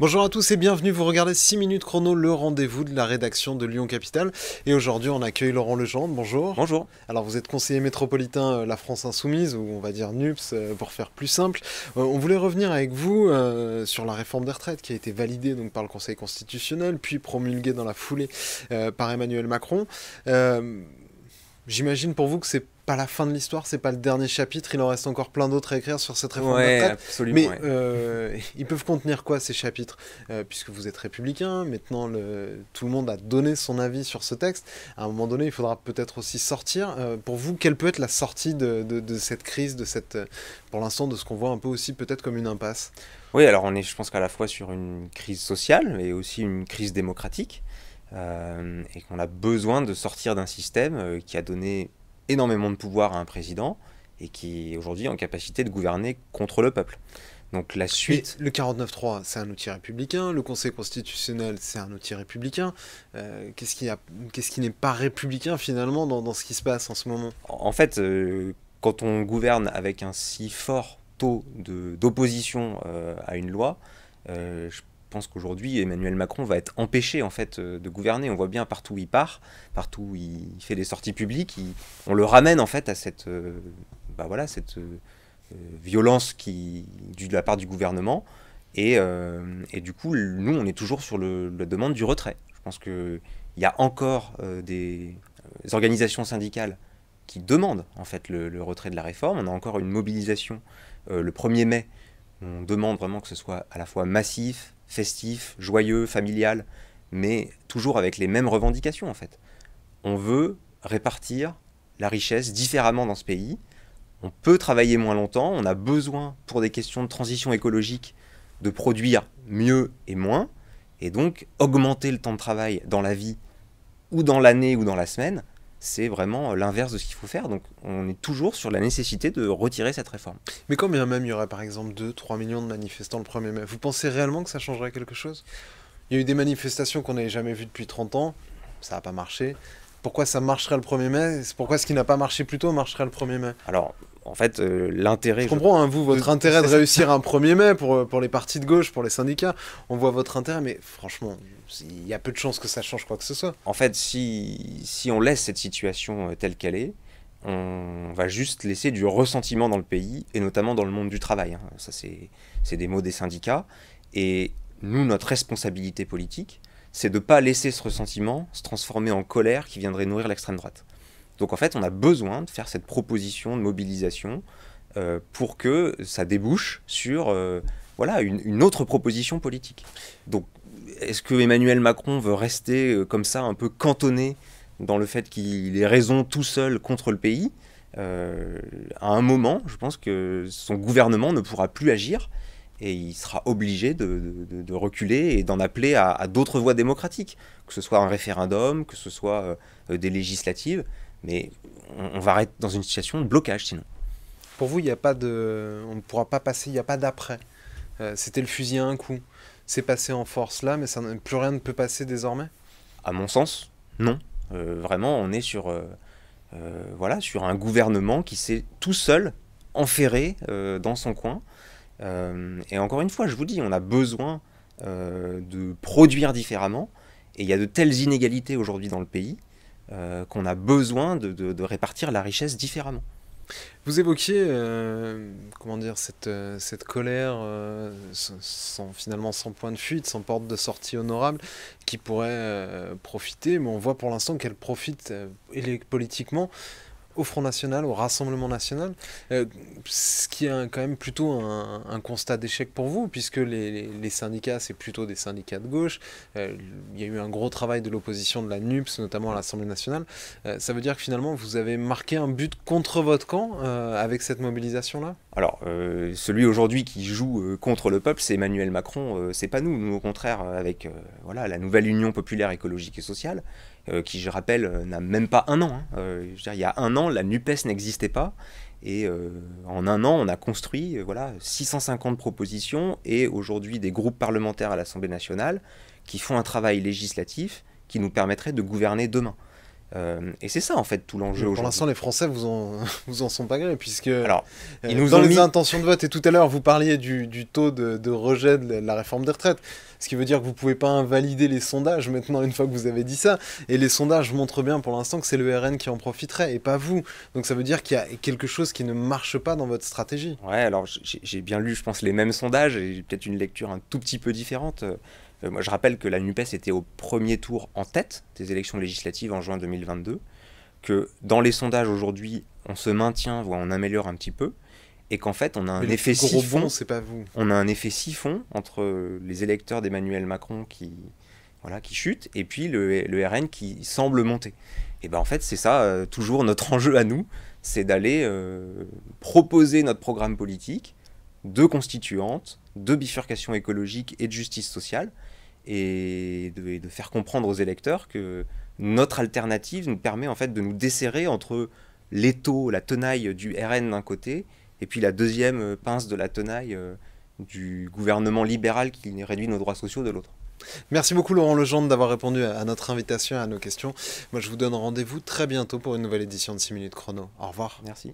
Bonjour à tous et bienvenue, vous regardez 6 minutes chrono, le rendez-vous de la rédaction de Lyon Capital. Et aujourd'hui on accueille Laurent Legendre, bonjour. Bonjour. Alors vous êtes conseiller métropolitain euh, La France Insoumise, ou on va dire NUPS euh, pour faire plus simple. Euh, on voulait revenir avec vous sur la réforme des retraites qui a été validée donc, par le Conseil constitutionnel, puis promulguée dans la foulée par Emmanuel Macron. J'imagine pour vous que c'est pas la fin de l'histoire, c'est pas le dernier chapitre, il en reste encore plein d'autres à écrire sur cette réforme ouais, absolument, Mais euh, ils peuvent contenir quoi ces chapitres euh, Puisque vous êtes républicain, maintenant le, tout le monde a donné son avis sur ce texte. À un moment donné, il faudra peut-être aussi sortir. Euh, pour vous, quelle peut être la sortie de, cette crise, de cette, pour l'instant, de ce qu'on voit un peu aussi peut-être comme une impasse Oui, alors on est, je pense qu'à la fois sur une crise sociale, et aussi une crise démocratique. Euh, et qu'on a besoin de sortir d'un système euh, qui a donné énormément de pouvoir à un président et qui est aujourd'hui en capacité de gouverner contre le peuple. Donc la suite. le 49.3, c'est un outil républicain. Le Conseil constitutionnel, c'est un outil républicain. Euh, qu'est-ce qui, a... qui n'est pas républicain finalement dans, ce qui se passe en ce moment En fait, quand on gouverne avec un si fort taux d'opposition à une loi, je je pense qu'aujourd'hui, Emmanuel Macron va être empêché en fait euh, de gouverner. On voit bien partout où il part, partout où il fait des sorties publiques, on le ramène en fait à cette, euh, bah voilà, cette euh, violence qui, de la part du gouvernement. Et, du coup, nous, on est toujours sur la demande du retrait. Je pense qu'il y a encore des, organisations syndicales qui demandent en fait le, retrait de la réforme. On a encore une mobilisation le 1er mai on demande vraiment que ce soit à la fois massif, festif, joyeux, familial, mais toujours avec les mêmes revendications en fait. On veut répartir la richesse différemment dans ce pays. On peut travailler moins longtemps, on a besoin pour des questions de transition écologique de produire mieux et moins, et donc augmenter le temps de travail dans la vie ou dans l'année ou dans la semaine, c'est vraiment euh, l'inverse de ce qu'il faut faire. Donc on est toujours sur la nécessité de retirer cette réforme. Mais quand bien même il y aurait par exemple 2-3 millions de manifestants le 1er mai, vous pensez réellement que ça changerait quelque chose Il y a eu des manifestations qu'on n'avait jamais vues depuis 30 ans, ça n'a pas marché pourquoi ça marcherait le 1er mai Pourquoi ce qui n'a pas marché plus tôt marcherait le 1er mai Alors, en fait, euh, l'intérêt. Je comprends, hein, vous, votre intérêt de réussir un 1er mai pour, euh, pour les partis de gauche, pour les syndicats, on voit votre intérêt, mais franchement, il y a peu de chances que ça change quoi que ce soit. En fait, si, on laisse cette situation euh, telle qu'elle est, on va juste laisser du ressentiment dans le pays, et notamment dans le monde du travail. Hein. Ça, c'est des mots des syndicats. Et nous, notre responsabilité politique, c'est de ne pas laisser ce ressentiment se transformer en colère qui viendrait nourrir l'extrême droite. Donc en fait, on a besoin de faire cette proposition de mobilisation euh, pour que ça débouche sur euh, voilà, une, autre proposition politique. Donc est-ce que Emmanuel Macron veut rester euh, comme ça un peu cantonné dans le fait qu'il ait raison tout seul contre le pays À un moment, je pense que son gouvernement ne pourra plus agir et il sera obligé de, reculer et d'en appeler à, d'autres voies démocratiques, que ce soit un référendum, que ce soit des législatives. Mais on, va être dans une situation de blocage sinon. Pour vous, il n'y a pas de, on ne pourra pas passer, il n'y a pas d'après. Euh, c'était le fusil à un coup. C'est passé en force là, mais plus rien ne peut passer désormais. À mon sens, non. Euh, vraiment, on est sur, euh, voilà, sur un gouvernement qui s'est tout seul enferré dans son coin. et encore une fois, je vous dis, on a besoin de produire différemment. Et il y a de telles inégalités aujourd'hui dans le pays euh, qu'on a besoin de, répartir la richesse différemment. Vous évoquiez euh, comment dire cette, euh, colère finalement sans point de fuite, sans porte de sortie honorable qui pourrait profiter, mais on voit pour l'instant qu'elle profite politiquement au Front National, au Rassemblement National, euh, ce qui est quand même plutôt un, constat d'échec pour vous, puisque les, syndicats, c'est plutôt des syndicats de gauche. Euh, il y a eu un gros travail de l'opposition de la NUPS, notamment à l'Assemblée nationale. Euh, ça veut dire que finalement, vous avez marqué un but contre votre camp avec cette mobilisation-là alors, euh, celui aujourd'hui qui joue euh, contre le peuple, c'est Emmanuel Macron, euh, c'est pas nous. Nous, au contraire, avec voilà, la nouvelle Union populaire écologique et sociale, qui, je rappelle, n'a même pas un an. Hein. il y a un an, la NUPES n'existait pas. Et en un an, on a construit voilà, 650 propositions et aujourd'hui des groupes parlementaires à l'Assemblée nationale qui font un travail législatif qui nous permettrait de gouverner demain. Euh, et c'est ça en fait tout l'enjeu. Pour l'instant, les Français vous en, vous en sont pas grés puisque Alors, euh, ils nous dans les intentions de vote, et tout à l'heure vous parliez du, taux de, de, rejet de la réforme des retraites, ce qui veut dire que vous pouvez pas invalider les sondages maintenant une fois que vous avez dit ça. Et les sondages montrent bien pour l'instant que c'est le RN qui en profiterait et pas vous. Donc ça veut dire qu'il y a quelque chose qui ne marche pas dans votre stratégie. Ouais, alors j'ai bien lu, je pense, les mêmes sondages et peut-être une lecture un tout petit peu différente. Euh, euh, moi, je rappelle que la NUPES était au premier tour en tête des élections législatives en juin 2022, que dans les sondages aujourd'hui, on se maintient, voire on améliore un petit peu, et qu'en fait, on a un effet siphon. c'est pas vous. On a un effet siphon entre les électeurs d'Emmanuel Macron qui, voilà, qui chutent, et puis le, RN qui semble monter. Et ben en fait, c'est ça euh, toujours notre enjeu à nous, c'est d'aller euh, proposer notre programme politique de constituantes de bifurcation écologique et de justice sociale, et de, faire comprendre aux électeurs que notre alternative nous permet en fait de nous desserrer entre l'étau, la tenaille du RN d'un côté, et puis la deuxième pince de la tenaille euh, du gouvernement libéral qui réduit nos droits sociaux de l'autre. Merci beaucoup Laurent Legendre d'avoir répondu à notre invitation et à nos questions. Moi je vous donne rendez-vous très bientôt pour une nouvelle édition de 6 minutes chrono. Au revoir. Merci.